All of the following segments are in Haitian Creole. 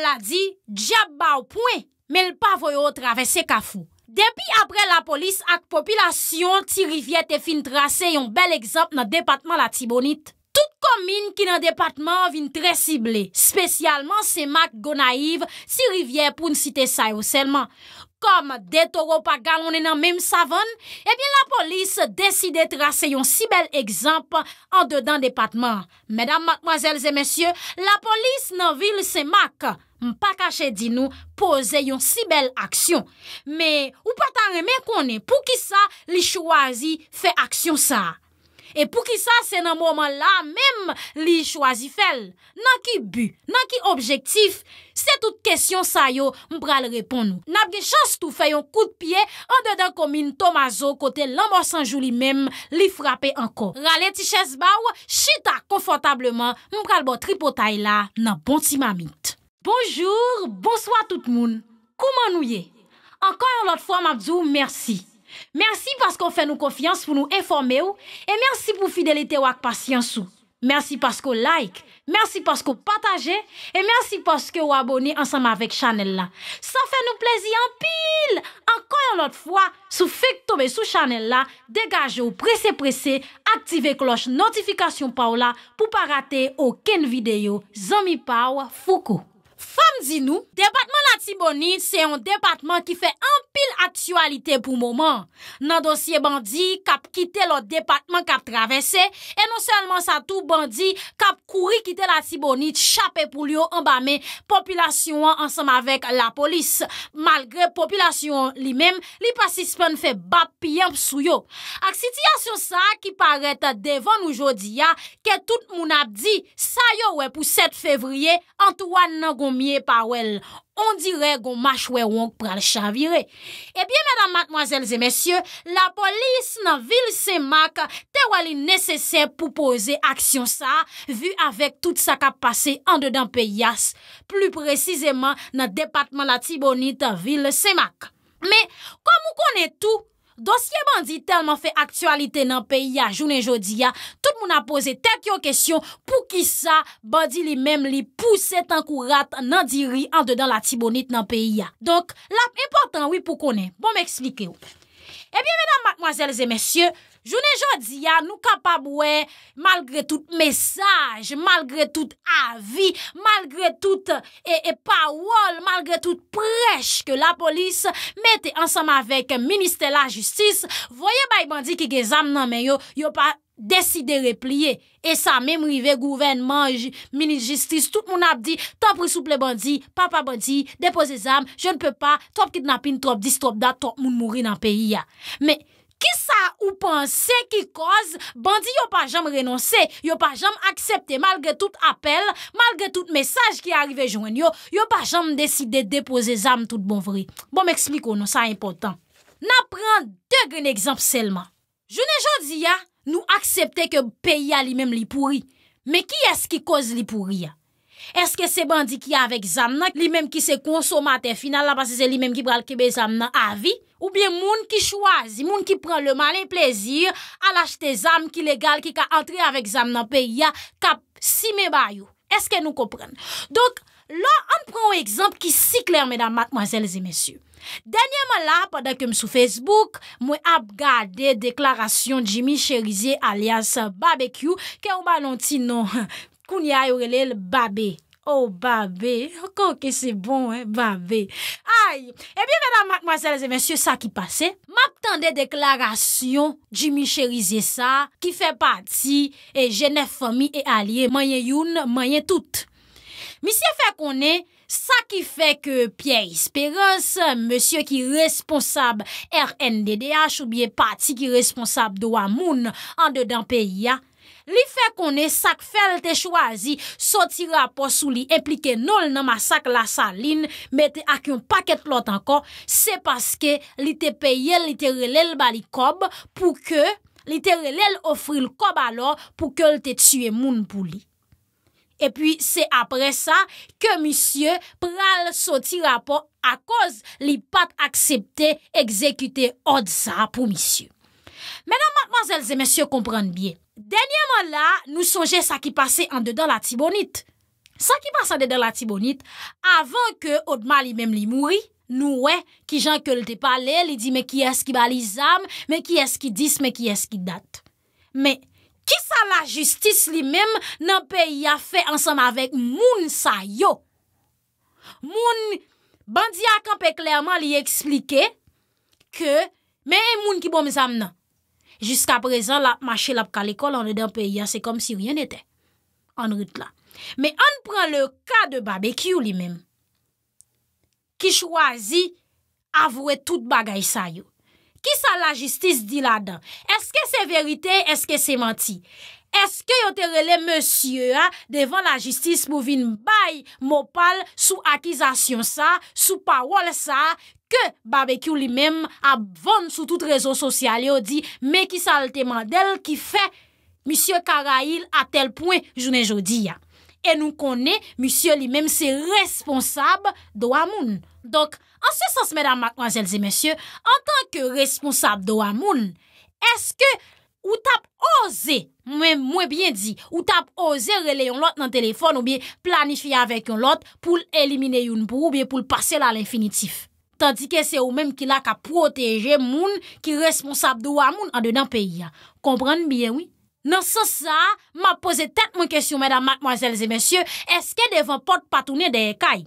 la di, dja ba ou pouen, men l pa voyo travese ka fou. Depi apre la polis ak popilasyon, ti rivye te fin trase yon bel ekzop nan depatman la ti bonit. Tout komin ki nan depatman vin tre sible, spesyalman se mak go naiv ti rivye pou n site sa yo selman. kom eh de toro pa galon en an mèm savon, ebyen la polis deside trase yon si bel ekzamp an de dan depatman. Mèdam, matmazèlze, mèsyè, la polis nan vil se mak, mpa kache di nou, pose yon si bel aksyon. Mè, ou patan remè konen pou ki sa li chwazi fe aksyon sa. E pou ki sa, se nan mouman la, mem li chwazi fel. Nan ki bu, nan ki objektif, se tout kesyon sa yo, mpral repon nou. Nab gen chans tou fè yon kout piye, an dedan komin Tomazo, kote l'amor sanjou li mem, li frapè anko. Rale ti ches baw, chita konfotableman, mpral bo tripotay la, nan bon ti mamit. Bonjour, bonsoi tout moun, kouman nou ye? Ankon yon lot fwa mabzou, mersi. Mersi paske ou fe nou konfians pou nou informe ou E mersi pou fidelite ou ak pasyans ou Mersi paske ou like Mersi paske ou pataje E mersi paske ou aboni ansanm avek chanel la San fe nou plezi anpil Ankoy an lot fwa Sou fek tobe sou chanel la Degaje ou prese prese Aktive kloche notifikasyon pa ou la Pou pa rate ou ken videyo Zomi pa ou foko Fem di nou Depatman la Tiboni Se yon debatman ki fe anpil Natyualite pou mouman, nan dosye bandi kap kite lo departman kap travese, e non selman sa tou bandi kap kouri kite la tibonit, chape pou liyo ambame populasyon ansem avek la polis. Malgre populasyon li mem, li pasispen fe bap piyem psu yo. Ak sitiya sou sa ki parete devan oujodi ya, ke tout moun ap di, sa yo we pou 7 fevriye, an tou an nan gomye pawel. On dirè goun mâch wè wonk pral chavirè. Ebyè, eh mèdam matmoazèl zè mèsyè, la polis nan vil semak te wali nesesè pou pose aksyon sa vu avèk tout sa kap pase an dedan pe yas, plu prezizèman nan depatman la tibonit vil semak. Mè, kon mou konè tou, Dosye bandi telman fe aktualite nan peyi ya, jounen jodi ya, tout moun apose telk yo kesyon pou ki sa bandi li mem li pouse tankou rat nan diri an dedan la tibonit nan peyi ya. Donk, lap important wipou konen, bon m'ekslike ou. Ebyen, eh menan, madmoazelze, mesye, Jounen jodi ya, nou kapab we, malgre tout mesaj, malgre tout avi, malgre tout e epa wol, malgre tout prech ke la polis, mette ansam avek minister la justis, voye bay bandi ki ge zam nan men yo, yo pa deside repliye. E sa, mem rive, gouvenman, minister justice, tout moun ap di, top risoupe le bandi, papa bandi, depose zam, je ne pe pa, trop kidnapin, trop distrop da, trop moun mouri nan peyi ya. Me, Ki sa ou panse ki koz, bandi yo pa jam renonse, yo pa jam aksepte malge tout apel, malge tout mesaj ki arive jwen yo, yo pa jam deside depoze zam tout bon vre. Bon m ekspliko nou sa impotant. Na pran degren ekzamp selman. Jounen jodi ya nou aksepte ke peya li mem li pouri, me ki yas ki koz li pouri ya? Eske se bandi ki avek zam nan, li menm ki se konsomate final la basi se li menm ki pral ki be zam nan avi? Ou bien moun ki chwazi, moun ki pran le malen plezir al achte zam ki legal ki ka antre avek zam nan peya kap si me bayou? Eske nou kopren? Donk, la an pran ou ekzamp ki si kler, medan matmoazel zi mesyu. Denye man la, padak kem sou Facebook, mwen ap gade deklarasyon Jimmy Cherizier alias BBQ ke ou banon ti nan... Pouni a yorele l'babé. Oh babé, ok, ok, se bon, eh, babé. Ay, e bien, madame, mademoiselles et messieurs, sa ki pase. M'ap tende deklarasyon, jimi chérise sa, ki fe pati, e jenefomi e alie, mayen youn, mayen tout. Messieurs, fe konen, sa ki fe ke Pierre Esperance, monsieur ki responsable RNDDH, ou bien pati ki responsable de WAMUN, an de dan PIA, Li fè konè sak fèl te chwazi soti rapò sou li implike nol nan masak la salin metè ak yon paket lot ankon, se paske li te peye li te relel bali kob pou ke li te relel ofri l kob alò pou ke l te tsywe moun pou li. E pwi se apre sa ke misye pral soti rapò a koz li pat aksepte ekzekute od sa pou misye. Menan manzèlze, mesye kompran biye. Denye man la, nou sonje sa ki pase an dedan la tibonit. Sa ki pase an dedan la tibonit, avan ke odman li mem li mouri, nou we, ki jan ke lte pale, li di me ki eski balizam, me ki eski dis, me ki eski dat. Me, ki sa la justis li mem nan pe ya fe ansam avek moun sa yo. Moun, bandi a kan pe klerman li eksplike ke, me moun ki bomizam nan. Jiska prezant la mache lap kal ekol, ane de anpe ya, se kom si ryen ete, ane rite la. Me ane pren le ka de babekyu li menm, ki chwazi avouwe tout bagay sa yo. Ki sa la jistis di la dan? Eske se verite, eske se manti? Eske yote rele monsye a devan la jistis mouvin bay mopal sou akizasyon sa, sou pawol sa? ke barbekyou li mem ap von sou tout rezon sosyal yo di, me ki sa al teman del ki fe, misye Karail a tel pwen jounen jodi ya. E nou konen, misye li mem se responsab do amoun. Dok, an se sens, mèdam, manjèlze, mèsyè, an tanke responsab do amoun, eske ou tap oze, mwen mwen bien di, ou tap oze rele yon lot nan telefon ou biye planifiye avèk yon lot pou l'elimine yon bou ou biye pou l'passe la l'infinitif? tandi ke se ou menm ki lak a proteje moun ki responsab do a moun an de dan peyi ya. Kompran miye, oui? Nan sa sa, ma pose tet mwen kesyon, mèdam, mademoiselles et mèsyon, eske devan pot patounen de ekay?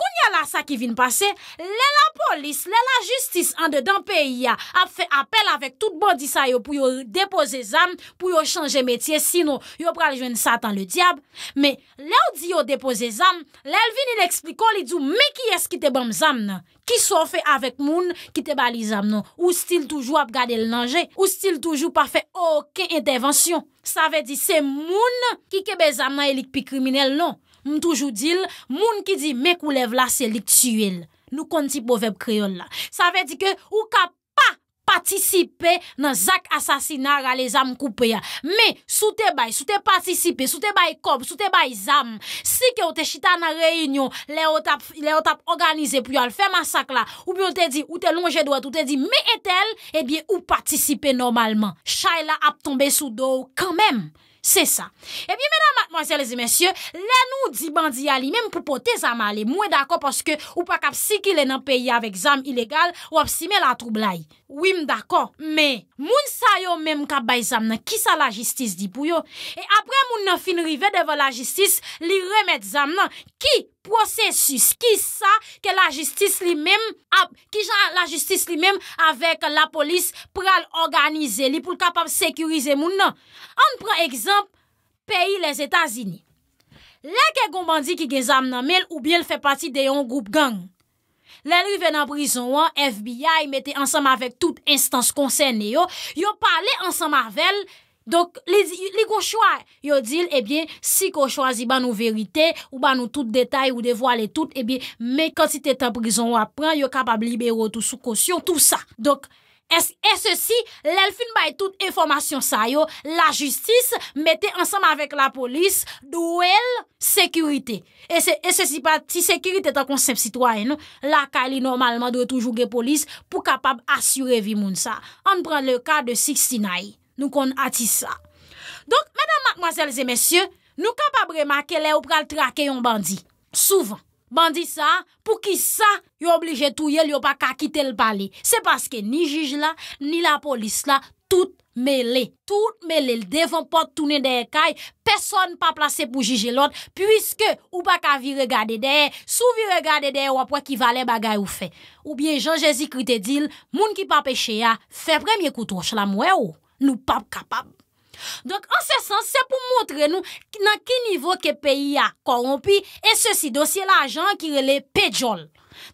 Koun ya la sa ki vin pase, lè la polis, lè la justis an de dan peyi ya, ap fe apel avèk tout bon disay yo pou yo depose zan, pou yo chanje metye, sino yo pral jwen satan le diab. Me, lè ou di yo depose zan, lè el vin il ekspliko li djou me ki eski te bom zan, nan? ki so fe avèk moun ki te balizam nan, ou stil toujou ap gade l nanje, ou stil toujou pa fe okè intervensyon. Sa ve di se moun ki ke bezam nan elik pi kriminel nan. M toujou dil, moun ki di mek ou lev la selik tsyuel. Nou konti boveb kriyon la. Sa ve di ke ou kap, Patisipe nan zak asasinara le zam koupe ya. Me, sou te bay, sou te patisipe, sou te bay kob, sou te bay zam. Si ke ou te chita nan reinyon, le ou tap organize pou yo al fè masak la. Ou bi ou te di, ou te longe doat, ou te di me etel, ebi ou patisipe normalman. Chay la ap tombe sou doou kanmem. Se sa. E bi mena matmansele zi mensyo, le nou di bandiya li menm pou pote zam ale. Mwen dako paske ou pa kap si ki le nan peyi avek zam ilegal, wap si men la troublai. Wim dako. Men, moun sa yo menm kap bay zam nan, ki sa la jistis di pou yo? E apre moun nan fin rive deva la jistis, li remet zam nan. Ki? prosesus. Ki sa ke la justis li mem ap, ki jan la justis li mem avèk la polis pral organize li pou l kapap sekurize moun nan. An pran ekzamp, peyi les Etasini. Lè ke gombandi ki gen zam nan mel, oubyen l fè pati deyon goup gang. Lè li ven an brison an, FBI mette ansam avèk tout instans konsen yo, yo pale ansam avèl Donk, li gwo chwa, yo dil, ebyen, eh si gwo chwa zi ban nou verite, ou ban nou tout detay, ou devwa le tout, ebyen, eh me konti te prison wapren, yo kapab libero tout sou kosyon, tout sa. Donk, e se si, lel fin bay tout informasyon sa, yo, la justis mette ansam avek la polis, dou el sekurite. E se e si pati sekurite tan konsep sitwoyen, la kali normalman dwe toujou ge polis pou kapab asyure vi moun sa. An pran le ka de six sinayi. Nou kon ati sa. Donk, madame, mademoiselles et messieurs, nou ka pa brema ke le ou pral trake yon bandi. Souvan. Bandi sa, pou ki sa, yo oblije touye li yo pa ka kite l bali. Se paske ni jige la, ni la polis la, tout mele. Tout mele. Devan pa toune deye kay, peson pa plase pou jige lot, pwiske ou pa ka vi regade deye, sou vi regade deye wapwa ki vale bagay ou fe. Ou bien, Jean-Jésus krite dil, moun ki pa peche ya, fe premye koutouche la mwe ou. Nou pap kapab. Donk an se sens se pou montre nou nan ki nivou ke peyi a korompi e se si dosye la ajan ki rele pejol.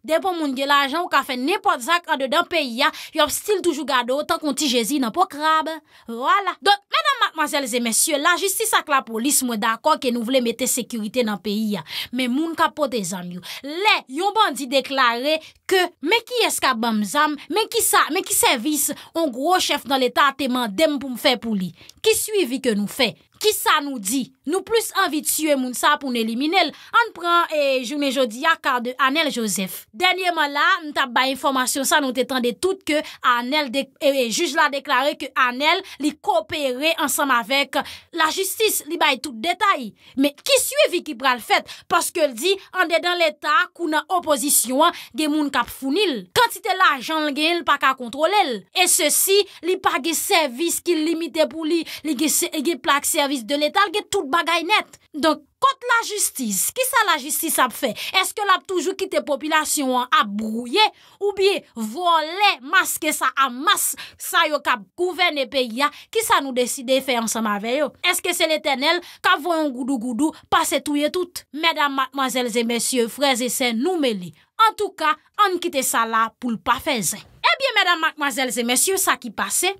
Depo moun gen la jan ou ka fen nepot zak an de dan peyi ya, yop stil toujou gado tan kon ti jezi nan po krab. Wala. Don, menan matmazelze mensyo la, jistis ak la polis mwen dakon ke nou vle mette sekurite nan peyi ya. Men moun ka pot e zan liyo. Le, yon bandi deklare ke, men ki eska bamzam, men ki sa, men ki servis, on gro chef nan leta ateman dem pou mfe pou li. Ki suivi ke nou fe? Ki sa nou di? Nou plus anvitye moun sa pou nou elimine el. An pran e jounen jodi ya karde Anel Joseph. Denye man la, nou tap baye informasyon sa nou te tende tout ke Anel, e, e juj la deklare ke Anel li koopere ansam avek la justis li baye tout detay. Me ki suye viki pral fet? Paske l di, an de dan l etat kou nan oposisyon gen moun kap founil. Kantite la, jan l gen el pa ka kontrolel. E se si, li pa ge servis ki l limite pou li, li ge plakse, Avis de letal ge tout bagay net. Don kote la justis, ki sa la justis ap fe? Eske l ap toujou kite popilasyon ap brouye? Ou biye vole maske sa amas? Sa yo kap gouvene pe ya? Ki sa nou deside fe ansama veyo? Eske se le tenel kap voyon goudou-goudou pasetouye tout? Medan madmazelze mesyou, freze se nou me li. An tou ka, an kite sa la pou l pa fezen. Ebyen, eh medan madmazelze mesyou, sa ki pase?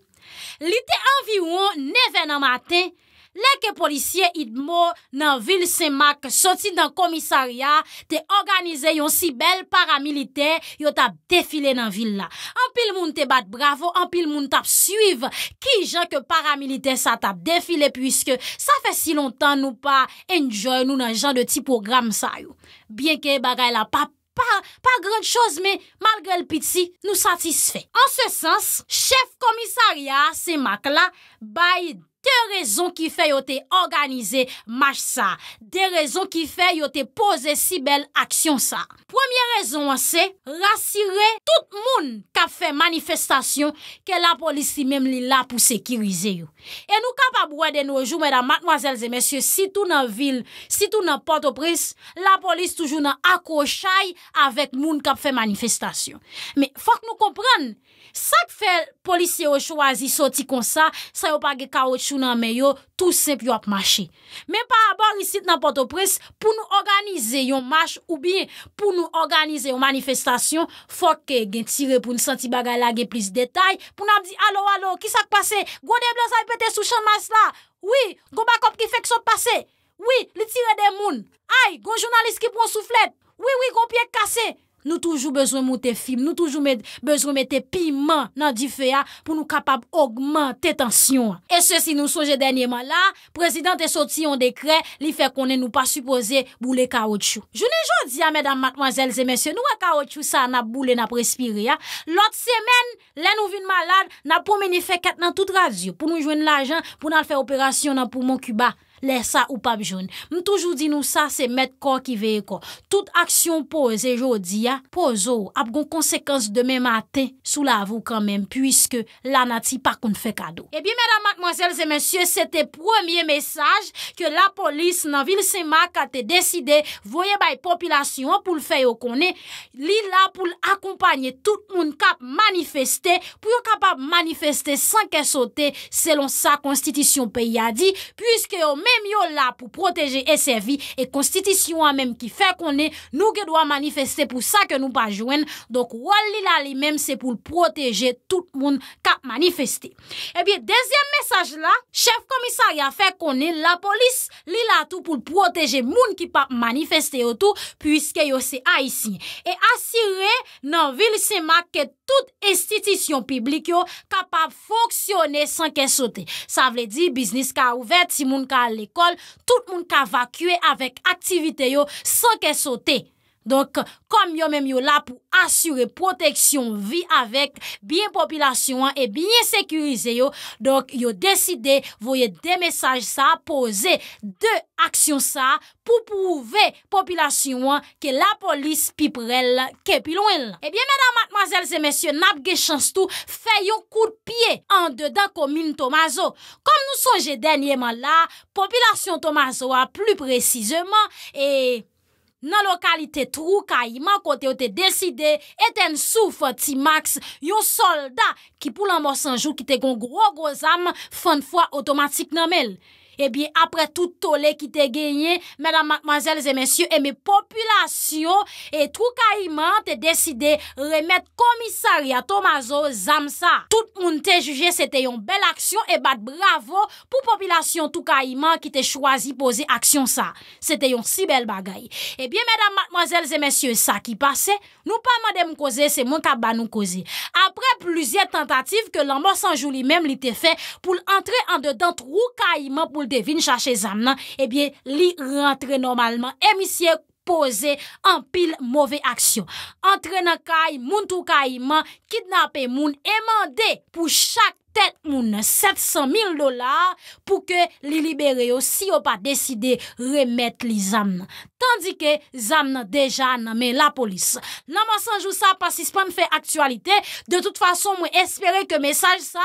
Li te anvi ou an, neven an maten, Lè ke polisye id mo nan vil semak soti nan komisarya te organize yon si bel paramilite yon tap defile nan vil la. Anpil moun te bat bravo, anpil moun tap suive ki jan ke paramilite sa tap defile puisque sa fe si lontan nou pa enjoy nou nan jan de ti program sa yo. Bien ke bagay la pa, pa, pa grand chose men malgre l piti nou satisfè. An se sens, chef komisarya semak la bayi... Ke rezon ki fe yo te organize mach sa? De rezon ki fe yo te pose si bel aksyon sa? Premye rezon an se, rasyre tout moun kap fe manifestasyon ke la polis si mem li la pou sekirize yo. E nou kap ap wade nou jou mwen dan matnoazelze mesye, si tou nan vil, si tou nan portopris, la polis toujou nan akoshae avèk moun kap fe manifestasyon. Me fòk nou komprenn, Sak fel polisye yo chwazi soti kon sa, sa yo pa ge kao chou nan meyo, tout sep yo ap mache. Men pa abon risit nan porto pres pou nou organize yon mache ou bi, pou nou organize yon manifestasyon, fok gen tire pou nou santi bagay la ge plis detay, pou nan di alo alo, ki sak pase, gwo de blon sa yopete sou chan mas la, wii, gwo bakop ki fek sot pase, wii, li tire de moun, ay, gwo jounalist ki pon souflet, wii, wii, gwo piek kase, Nou toujou bezwou mwete film, nou toujou bezwou mwete piman nan di fe ya pou nou kapap augmente tensyon. E se si nou souje denye man la, prezident te soti yon dekre li fe konen nou pa suppose boule kaoutchou. Jounen joun di ya, medan, matmazel, zemensye, nou a kaoutchou sa nan boule nan prespiri ya. Lot semen, len nou vin malade, nan pou meni fe ket nan tout radio pou nou jwen l'ajan pou nan fe operasyon nan pouman kuba. lè sa ou pap joun. M toujou di nou sa se met kon ki vey kon. Tout aksyon pou zè joudi ya, pou zo, ap goun konsekans de mè matè sou la avou kan mèm, pwiske la nati pa kon fè kado. E bi mèdamak mwazèl zè mèsyè, se te pwemye mèsaj ke la polis nan Vilsema kate deside voye bay popilasyon pou l'fè yo konè, li la pou l'akompanyè tout moun kap manifestè pou yo kap ap manifestè san ke sote selon sa konstitisyon pe yadi, pwiske yo mè yo la pou proteje esevi e konstitisyon an menm ki fe konen nou ke dwa manifeste pou sa ke nou pa jwen. Donk wale li la li menm se pou proteje tout moun ka manifeste. Ebyen, eh dezyen mesaj la, chef komisari a fe konen la polis li la tou pou proteje moun ki pa manifeste yo tou, pwiske yo se a yisin. E asire nan vil se mak ke tout estitisyon piblik yo kapap foksyone san ke sote. Sa vle di, biznis ka ouvert si moun ka l'ekol, tout moun ka vakye avèk aktivite yo san ke sote. Donk, kom yon menm yon la pou asyre proteksyon vi avek biye populasyon an e biye sekurize yon, donk yon deside voye de mesaj sa, pose de aksyon sa pou pouve populasyon an ke la polis piprel ke pilon el. Ebyen eh menan matmazel se mensyon napge chans tou fè yon kout piye an dedan komine Tomazo. Kom nou sonje denye man la, populasyon Tomazo a plu precizeman e... nan lokalite trou ka iman kote yo te deside eten souf ti max yo solda ki pou lan mò sanjou ki te gon gro goz am fon fwa otomatik nan mel. Ebyen eh apre tout tole ki te genye Mèdam matmazèl zè mèsyè E mè populasyon E trou ka iman te deside Remèd komisari a tomazo Zam sa. Tout moun te juje Se te yon bel aksyon e bat bravo Pou populasyon tout ka iman Ki te chwazi pose aksyon sa Se te yon si bel bagay. Ebyen mèdam Matmazèl zè mèsyè sa ki pase Nou pa madèm koze se moun ka banou koze Apre plouziè tentative Ke l'amor sanjou li mèm li te fe Poul antre an de dan trou ka iman pou devine chache zam nan, ebyen li rentre normalman, e misye pose an pil mouve aksyon. Antrena kay, moun tou kay man, kidnap e moun e mande pou chak 700 000 dolar pou ke li libere yo si yo pa deside remet li zan. Tandike zan deja nanme la polis. Nanman sanjou sa pasi se pan fè aktualite. De tout fason mwen espere ke mesaj sa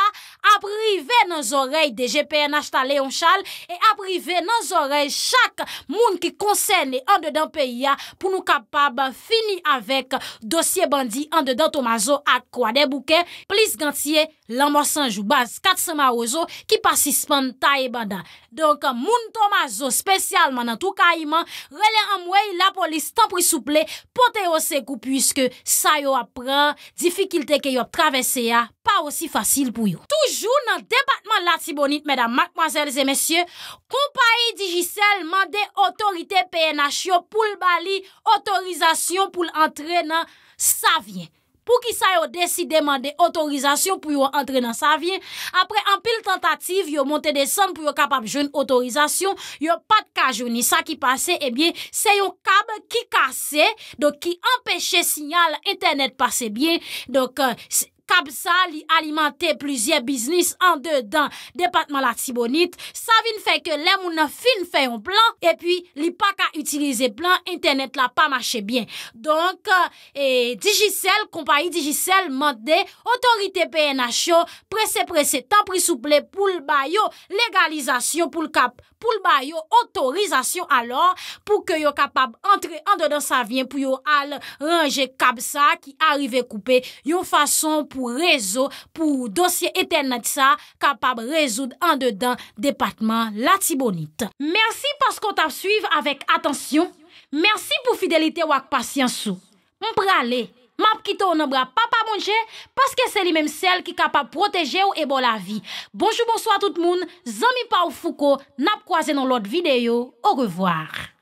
a prive nan zorey de GPN Achtaleonchal e a prive nan zorey chak moun ki konsen e an de dan peyi ya pou nou kapab fini avek dosye bandi an de dan Tomaso ak kwa de bouke plis gantye yon. lan mwosanj ou baz katsama ou zo ki pasi span ta e bada. Donk moun tomaz zo spesyal man an tou ka iman, rele an mwey la polis tan pri souple pote yo se kou pwiske sa yo ap pran, difikilte ke yo ap travese ya, pa osi fasil pou yo. Toujou nan debatman la tibonit, mèdam, makmwazèlzè, mèsyè, kompayi dijisel man de otorite PNH yo pou l'bali, otorizasyon pou l'antrenan, sa vyen. pou ki sa yo desi demande otorizasyon pou yo antre nan sa vyen. Apre, an pil tentative, yo monte de san pou yo kapap joun otorizasyon, yo pat ka jouni. Sa ki pase, e eh bie, se yo kab ki kase, do ki empeshe sinyal internet pase bie, do ke... Eh, Kabsa li alimante pluzye biznis an de dan depatman la tibonit. Savin fe ke lem mounan fin fe yon plan. E pi li pa ka utilize plan internet la pa mache bien. Donk, euh, digicel, kompanyi digicel mande. Otorite PNHO prese prese tan prisouple pou l'bayo legalizasyon pou l'kap. Pou l'bayo otorizasyon alor pou ke yo kapab entre an de dan savin. Pou yo al range kabsa ki arrive koupe yon fason pou l'kap. ou rezo pou dosye etenna tsa kapab rezo an dedan departman la tibonit. Mersi pas kon tap suiv avèk atensyon. Mersi pou fidelite wak pas yansou. Mprale, map kito w nan bra papabonje, paske se li menm sel ki kapab proteje ou ebo la vi. Bonjou bonso a tout moun, zami pa ou fouko, nap kwa zè nan lot videyo, ou revoar.